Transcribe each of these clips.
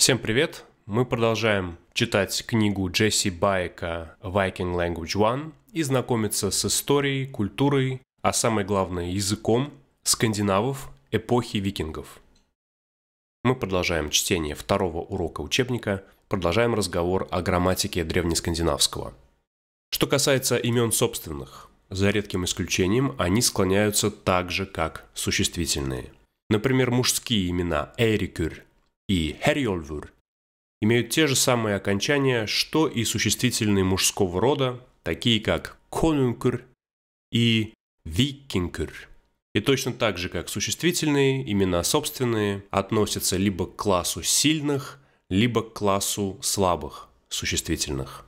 Всем привет! Мы продолжаем читать книгу Джесси Байка «Viking Language One» и знакомиться с историей, культурой, а самое главное языком скандинавов эпохи викингов. Мы продолжаем чтение второго урока учебника, продолжаем разговор о грамматике древнескандинавского. Что касается имен собственных, за редким исключением они склоняются так же, как существительные. Например, мужские имена «Эрикюр» и «herjolfur» имеют те же самые окончания, что и существительные мужского рода, такие как «konungur» и «vikingur». И точно так же, как существительные, имена собственные относятся либо к классу сильных, либо к классу слабых существительных.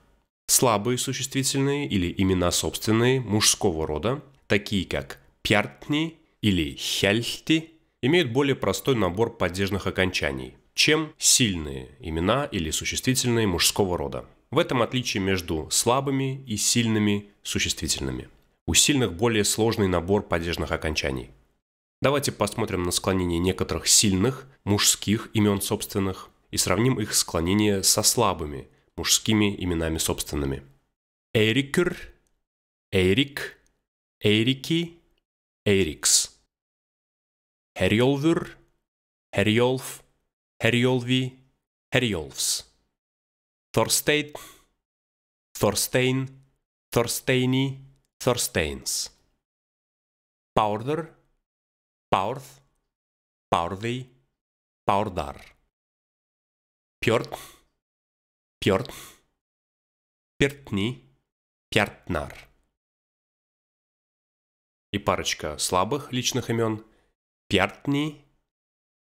Слабые существительные или имена собственные мужского рода, такие как «пяртни» или «хяльти», имеют более простой набор падежных окончаний – чем сильные имена или существительные мужского рода. В этом отличие между слабыми и сильными существительными. У сильных более сложный набор падежных окончаний. Давайте посмотрим на склонение некоторых сильных мужских имен собственных и сравним их склонение со слабыми мужскими именами собственными. Эрикер, Эрик, Эрики, Эрикс. Херьолвюр, Херьолф, Herjolvi, Herjolfs. Thorstein, Thorstein, Thorsteini, Thorsteins. Párður, párð, párði, párðar. Björn, björn, björni, бjörnar. И парочка слабых личных имен. Пяртни,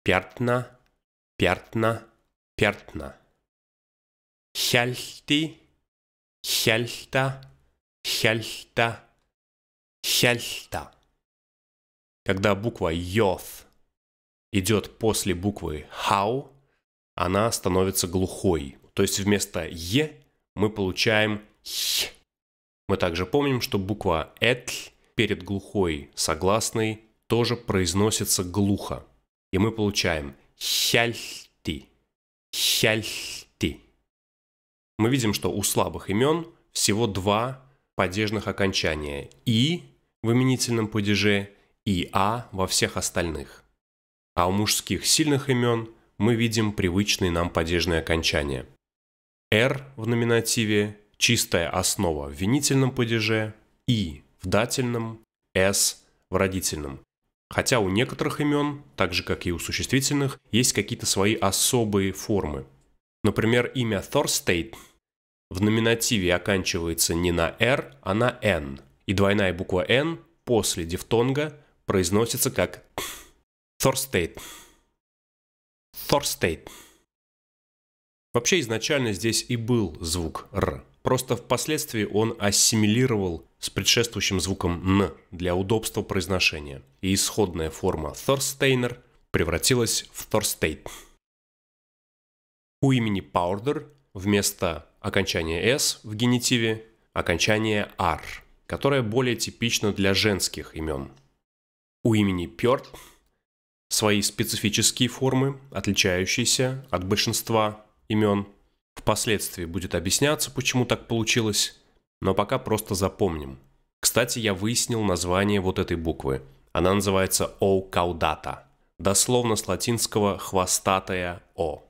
пяртна, Bjarna, Bjarna. Hjalti, Hjalta, Hjalta, Хельта. Когда буква Йоф идет после буквы Хау, она становится глухой. То есть вместо Е мы получаем Х. Мы также помним, что буква Этль перед глухой согласной тоже произносится глухо. И мы получаем хяльти, хяльти. Мы видим, что у слабых имен всего два падежных окончания «и» в именительном падеже и «а» во всех остальных. А у мужских сильных имен мы видим привычные нам падежные окончания. «р» в номинативе, чистая основа в винительном падеже, «и» в дательном, «с» в родительном. Хотя у некоторых имен, так же как и у существительных, есть какие-то свои особые формы. Например, имя Thorsteit в номинативе оканчивается не на R, а на N, и двойная буква N после дифтонга произносится как Thorsteit. Thorsteit. Вообще изначально здесь и был звук r. Просто впоследствии он ассимилировал с предшествующим звуком «н» для удобства произношения, и исходная форма «Thorsteiner» превратилась в «Thorstein». У имени Powder вместо окончания «s» в генитиве окончание «r», которое более типично для женских имен. У имени Пёрт свои специфические формы, отличающиеся от большинства имен – Впоследствии будет объясняться, почему так получилось, но пока просто запомним. Кстати, я выяснил название вот этой буквы. Она называется «о каудата», дословно с латинского «хвостатая о».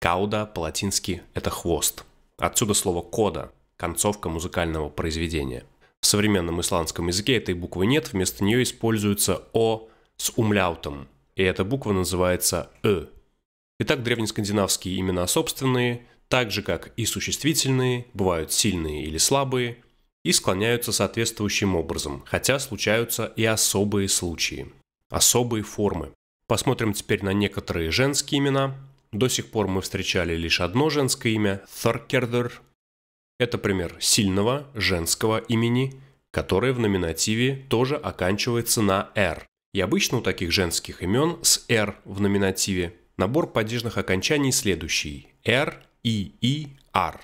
Кауда по-латински – это хвост. Отсюда слово «кода» – концовка музыкального произведения. В современном исландском языке этой буквы нет, вместо нее используется «о» с умляутом, и эта буква называется «ы». Итак, древнескандинавские имена собственные – так же как и существительные, бывают сильные или слабые, и склоняются соответствующим образом, хотя случаются и особые случаи, особые формы. Посмотрим теперь на некоторые женские имена. До сих пор мы встречали лишь одно женское имя – Thorkerder. Это пример сильного женского имени, которое в номинативе тоже оканчивается на «r». И обычно у таких женских имен с «r» в номинативе набор падежных окончаний следующий – «r», и и ар.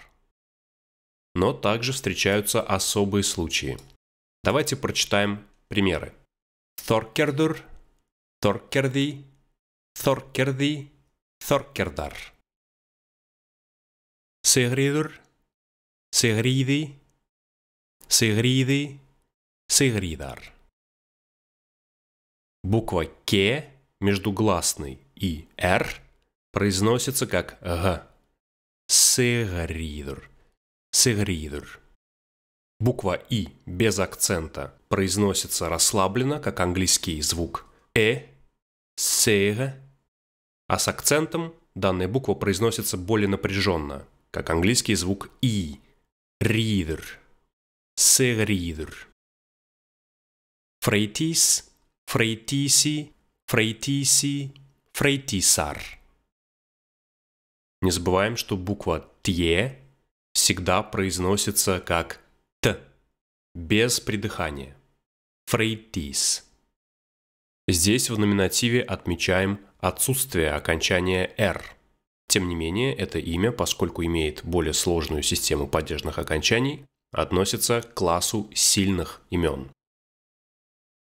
Но также встречаются особые случаи. Давайте прочитаем примеры. Thorkerdur, Thorkerdi, Thorkerdi, Thorkerdar. Sigridur, Sigridi, Sigridi, Sigridar. Буква «к» между гласной и «р» произносится как «г». Сегридр. Сегридр. Буква «и» без акцента произносится расслабленно, как английский звук «э», «сега», а с акцентом данная буква произносится более напряженно, как английский звук «и», «ридер», «сегридер». Фрейтис, фрейтиси, фрейтиси, фрейтисар – не забываем, что буква «тье» всегда произносится как «т», без придыхания. Фрейтис. Здесь в номинативе отмечаем отсутствие окончания «р». Тем не менее, это имя, поскольку имеет более сложную систему падежных окончаний, относится к классу сильных имен.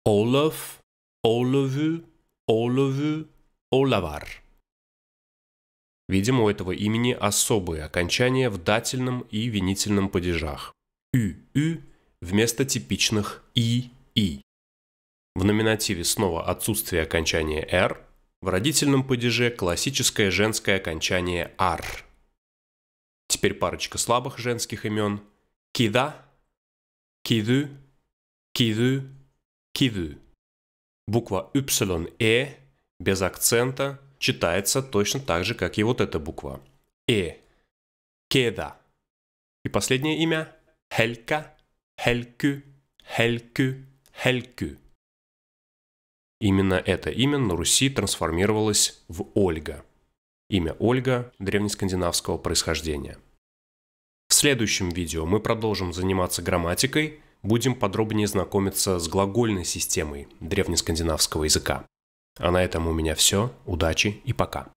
Олаф, Оловю, Оловю, Олавар. Видимо, у этого имени особые окончания в дательном и винительном падежах. ю ю вместо типичных «и-и». В номинативе снова отсутствие окончания «р», в родительном падеже классическое женское окончание «ар». Теперь парочка слабых женских имен. «Кида», «киду», «киду», «киду». Буква «y» «э» без акцента – читается точно так же, как и вот эта буква. Э. Кеда. И последнее имя – Хелька, Хельку Хельку Хельку Именно это имя на Руси трансформировалось в Ольга. Имя Ольга древнескандинавского происхождения. В следующем видео мы продолжим заниматься грамматикой, будем подробнее знакомиться с глагольной системой древнескандинавского языка. А на этом у меня все. Удачи и пока.